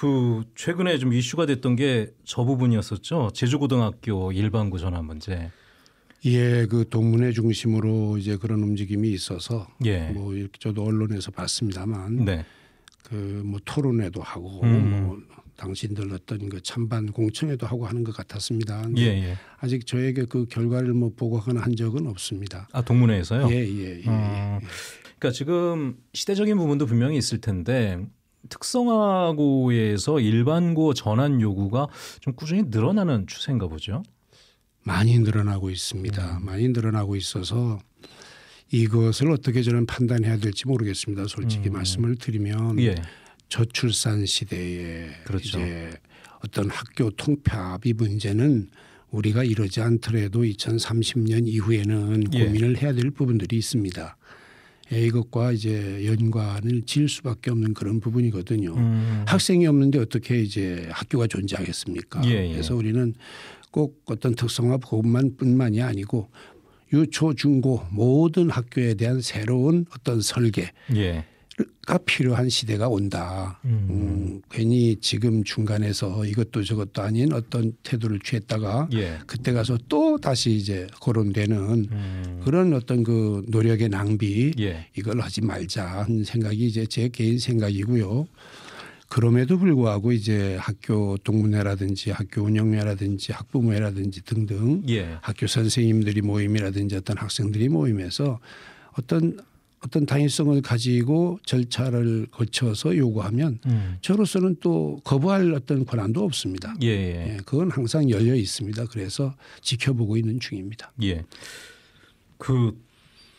그 최근에 좀 이슈가 됐던 게 저 부분이었었죠. 제주고등학교 일반고 전환 문제. 예, 그 동문회 중심으로 이제 그런 움직임이 있어서 예. 뭐 이렇게 저도 언론에서 봤습니다만 네. 그뭐 토론회도 하고 음. 뭐 당신들 어떤 그 찬반 공청회도 하고 하는 것 같았습니다. 예, 예. 아직 저에게 그 결과를 뭐 보고하거나 한 적은 없습니다. 아 동문회에서요? 예, 예, 예. 어, 그러니까 지금 시대적인 부분도 분명히 있을 텐데 특성화고에서 일반고 전환 요구가 좀 꾸준히 늘어나는 추세인가 보죠. 많이 늘어나고 있습니다. 음. 많이 늘어나고 있어서 이것을 어떻게 저는 판단해야 될지 모르겠습니다. 솔직히 음. 말씀을 드리면 예. 저출산 시대에 그렇죠. 이제 어떤 학교 통폐합 이 문제는 우리가 이러지 않더라도 2030년 이후에는 예. 고민을 해야 될 부분들이 있습니다. 예, 이것과 이제 연관을 지을 수밖에 없는 그런 부분이거든요. 음. 학생이 없는데 어떻게 이제 학교가 존재하겠습니까? 예, 예. 그래서 우리는 꼭 어떤 특성화 보급만 뿐만이 아니고 유초 중고 모든 학교에 대한 새로운 어떤 설계 예. 가 필요한 시대가 온다. 음. 음. 괜히 지금 중간에서 이것도 저것도 아닌 어떤 태도를 취했다가 예. 그때 가서 또 다시 이제 거론되는 음. 그런 어떤 그 노력의 낭비 예. 이걸 하지 말자 하는 생각이 이제 제 개인 생각이고요. 그럼에도 불구하고 이제 학교 동문회라든지 학교 운영회라든지 학부모회라든지 등등 예. 학교 선생님들이 모임이라든지 어떤 학생들이 모임에서 어떤 어떤 당위성을 가지고 절차를 거쳐서 요구하면 음. 저로서는 또 거부할 어떤 권한도 없습니다. 예, 예. 예, 그건 항상 열려 있습니다. 그래서 지켜보고 있는 중입니다. 예. 그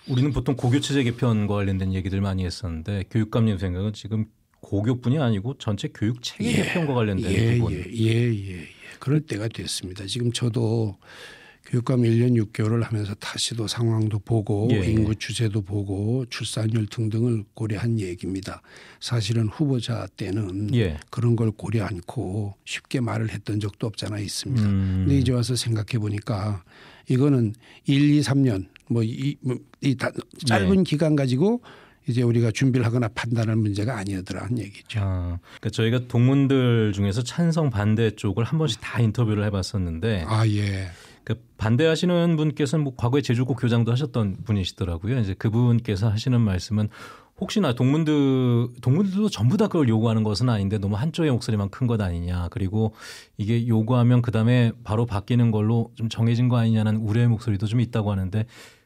우리는 보통 고교체제 개편과 관련된 얘기들 많이 했었는데 교육감님 생각은 지금 고교뿐이 아니고 전체 교육 체계 예, 개편과 관련된 예, 예 부분. 예, 예, 예. 그럴 때가 됐습니다. 지금 저도 교육감 1년 6개월을 하면서 다시도 상황도 보고 예. 인구 추세도 보고 출산율 등등을 고려한 얘기입니다. 사실은 후보자 때는 예. 그런 걸 고려 않고 쉽게 말을 했던 적도 없잖아 있습니다. 음. 근데 이제 와서 생각해 보니까 이거는 1, 2, 3년 뭐이 뭐, 이 뭐 짧은 네. 기간 가지고 이제 우리가 준비를 하거나 판단할 문제가 아니더라 한 얘기죠. 아, 그러니까 저희가 동문들 중에서 찬성 반대 쪽을 한 번씩 다 인터뷰를 해봤었는데 아 예. 그 반대하시는 분께서는 뭐 과거에 제주고 교장도 하셨던 분이시더라고요. 이제 그분께서 하시는 말씀은 혹시나 동문들 동문들도 전부 다 그걸 요구하는 것은 아닌데 너무 한쪽의 목소리만 큰 것 아니냐 그리고 이게 요구하면 그 다음에 바로 바뀌는 걸로 좀 정해진 거 아니냐는 우려의 목소리도 좀 있다고 하는데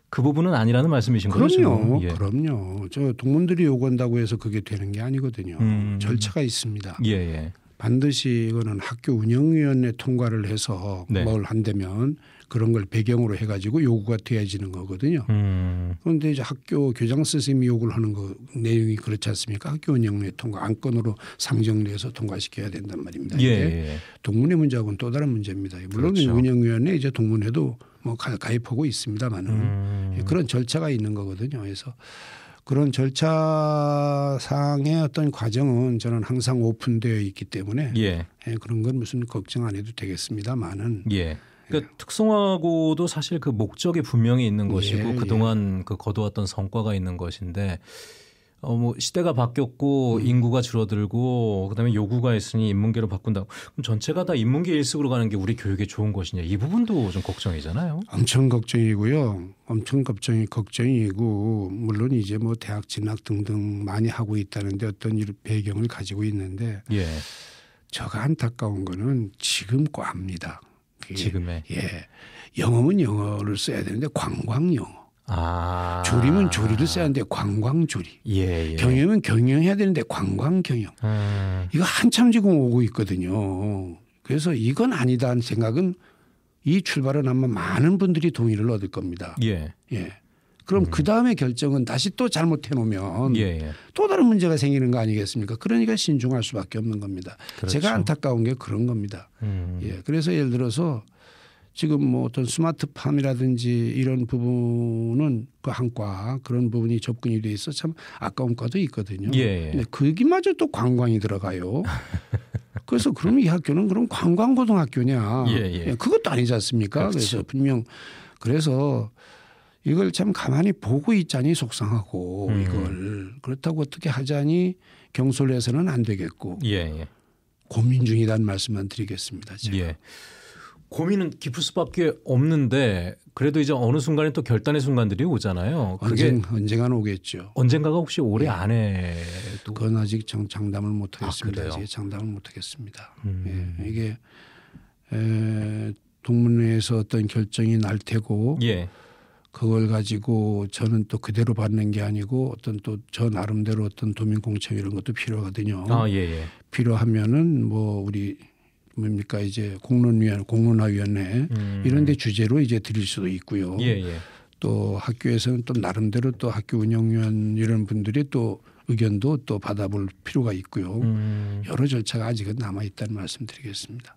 그 부분은 아니라는 말씀이신 그럼요, 거죠? 그럼요, 예. 그럼요. 저 동문들이 요구한다고 해서 그게 되는 게 아니거든요. 음, 절차가 있습니다. 예, 예. 반드시 이거는 학교 운영위원회 통과를 해서 네. 뭘 한다면 그런 걸 배경으로 해가지고 요구가 돼야지는 거거든요. 음. 그런데 이제 학교 교장 선생님이 요구를 하는 거 그 내용이 그렇지 않습니까? 학교 운영위 통과 안건으로 상정돼서 통과시켜야 된단 말입니다. 예, 예. 동문회 문제하고는 또 다른 문제입니다. 물론 그렇죠. 운영위원회 이제 동문회도 뭐 가입하고 있습니다만은 음. 그런 절차가 있는 거거든요. 그래서 그런 절차상의 어떤 과정은 저는 항상 오픈되어 있기 때문에 예. 예 그런 건 무슨 걱정 안 해도 되겠습니다만은 예. 예. 그러니까 예. 특성화고도 사실 그 목적이 분명히 있는 것이고 예, 예. 그동안 예. 그 거두었던 성과가 있는 것인데 어뭐 시대가 바뀌었고 음. 인구가 줄어들고 그다음에 요구가 있으니 인문계로 바꾼다. 그럼 전체가 다 인문계 일식으로 가는 게 우리 교육에 좋은 것이냐 이 부분도 좀 걱정이잖아요. 엄청 걱정이고요. 엄청 걱정이 걱정이고 물론 이제 뭐 대학 진학 등등 많이 하고 있다는데 어떤 배경을 가지고 있는데 예. 저가 안타까운 거는 지금 과입니다. 그 지금에예영어면 영어를 써야 되는데 관광 영어. 아. 조림은 조리를 써야 하는데 관광조리. 예, 예. 경영은 경영해야 되는데 관광경영. 음. 이거 한참 지금 오고 있거든요. 그래서 이건 아니다 하는 생각은 이 출발은 아마 많은 분들이 동의를 얻을 겁니다. 예. 예. 그럼 음. 그 다음에 결정은 다시 또 잘못해 놓으면 예, 예, 또 다른 문제가 생기는 거 아니겠습니까? 그러니까 신중할 수밖에 없는 겁니다. 그렇죠. 제가 안타까운 게 그런 겁니다. 음. 예. 그래서 예를 들어서 지금 뭐 어떤 스마트팜이라든지 이런 부분은 그 한과 그런 부분이 접근이 돼 있어 참 아까운 과도 있거든요. 예. 예. 근데 거기마저 그 또 관광이 들어가요. 그래서 그럼 이 학교는 그럼 관광고등학교냐? 예, 예. 예 그것도 아니지 않습니까? 그렇죠. 그래서 분명 그래서 이걸 참 가만히 보고 있자니 속상하고 음. 이걸 그렇다고 어떻게 하자니 경솔해서는 안 되겠고 예, 예. 고민 중이란 말씀만 드리겠습니다. 제가. 예. 고민은 깊을 수밖에 없는데 그래도 이제 어느 순간에 또 결단의 순간들이 오잖아요. 언젠, 언젠간 오겠죠. 언젠가가 혹시 올해 네. 예. 안에 그건 아직 정, 장담을 못 하겠습니다. 아, 아직 장담을 못 하겠습니다. 음. 예, 이게 에, 동문회에서 어떤 결정이 날 테고 예. 그걸 가지고 저는 또 그대로 받는 게 아니고 어떤 또 저 나름대로 어떤 도민 공청 이런 것도 필요하거든요. 아, 예, 예. 필요하면은 뭐 우리 뭡니까 이제 공론위원 공론화위원회 음. 이런데 주제로 이제 드릴 수도 있고요. 예, 예. 또 학교에서는 또 나름대로 또 학교 운영위원 이런 분들이 또 의견도 또 받아볼 필요가 있고요. 음. 여러 절차가 아직은 남아 있다는 말씀드리겠습니다.